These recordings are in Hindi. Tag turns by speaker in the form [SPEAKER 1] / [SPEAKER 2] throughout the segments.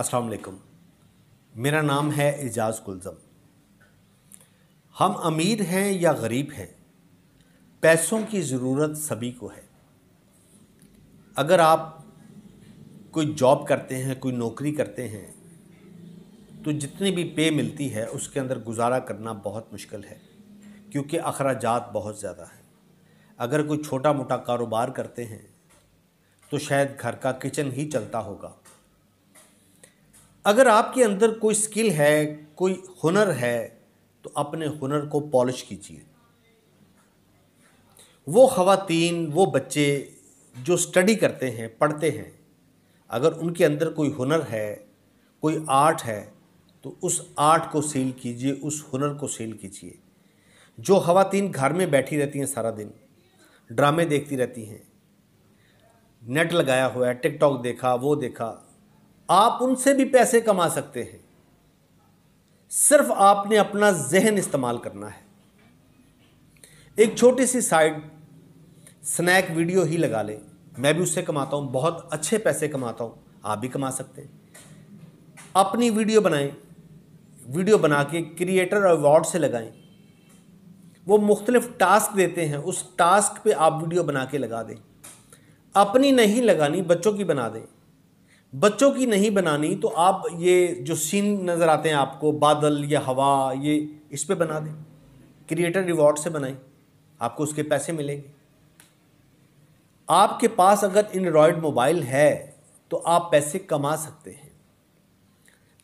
[SPEAKER 1] अस्सलाम वालेकुम मेरा नाम है एजाज़ गुलज़म हम अमीर हैं या गरीब हैं पैसों की ज़रूरत सभी को है अगर आप कोई जॉब करते हैं कोई नौकरी करते हैं तो जितनी भी पे मिलती है उसके अंदर गुजारा करना बहुत मुश्किल है क्योंकि अखराज बहुत ज़्यादा हैं अगर कोई छोटा मोटा कारोबार करते हैं तो शायद घर का किचन ही चलता होगा अगर आपके अंदर कोई स्किल है कोई हुनर है तो अपने हुनर को पॉलिश कीजिए वो ख़वातीन वो बच्चे जो स्टडी करते हैं पढ़ते हैं अगर उनके अंदर कोई हुनर है कोई आर्ट है तो उस आर्ट को सील कीजिए उस हुनर को सील कीजिए जो ख़वातीन घर में बैठी रहती हैं सारा दिन ड्रामे देखती रहती हैं नेट लगाया हुआ है टिकटॉक देखा वो देखा आप उनसे भी पैसे कमा सकते हैं सिर्फ आपने अपना जहन इस्तेमाल करना है एक छोटी सी साइड स्नैक वीडियो ही लगा ले मैं भी उससे कमाता हूँ बहुत अच्छे पैसे कमाता हूँ आप भी कमा सकते हैं अपनी वीडियो बनाएं वीडियो बना के क्रिएटर अवार्ड से लगाएं वो मुख्तलिफ टास्क देते हैं उस टास्क पे आप वीडियो बना के लगा दें अपनी नहीं लगानी बच्चों की बना दें बच्चों की नहीं बनानी तो आप ये जो सीन नज़र आते हैं आपको बादल या हवा ये इस पर बना दें क्रिएटर रिवॉर्ड से बनाएं आपको उसके पैसे मिलेंगे आपके पास अगर एंड्रॉयड मोबाइल है तो आप पैसे कमा सकते हैं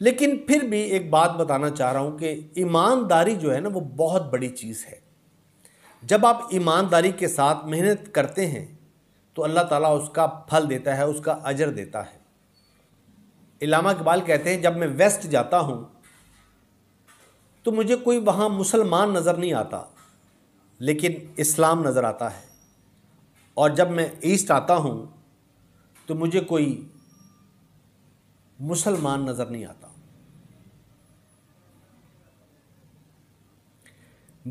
[SPEAKER 1] लेकिन फिर भी एक बात बताना चाह रहा हूँ कि ईमानदारी जो है ना वो बहुत बड़ी चीज़ है जब आप ईमानदारी के साथ मेहनत करते हैं तो अल्लाह ताला उसका फल देता है उसका अजर देता है इलामा इकबाल कहते हैं जब मैं वेस्ट जाता हूँ तो मुझे कोई वहाँ मुसलमान नज़र नहीं आता लेकिन इस्लाम नज़र आता है और जब मैं ईस्ट आता हूँ तो मुझे कोई मुसलमान नज़र नहीं आता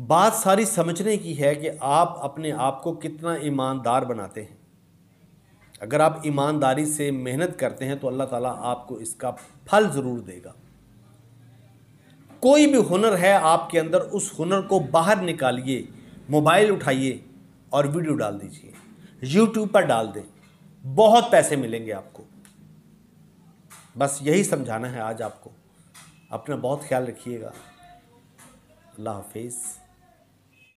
[SPEAKER 1] बात सारी समझने की है कि आप अपने आप को कितना ईमानदार बनाते हैं अगर आप ईमानदारी से मेहनत करते हैं तो अल्लाह ताला आपको इसका फल ज़रूर देगा कोई भी हुनर है आपके अंदर उस हुनर को बाहर निकालिए मोबाइल उठाइए और वीडियो डाल दीजिए यूट्यूब पर डाल दें बहुत पैसे मिलेंगे आपको बस यही समझाना है आज आपको अपना बहुत ख्याल रखिएगा अल्लाह हाफिज़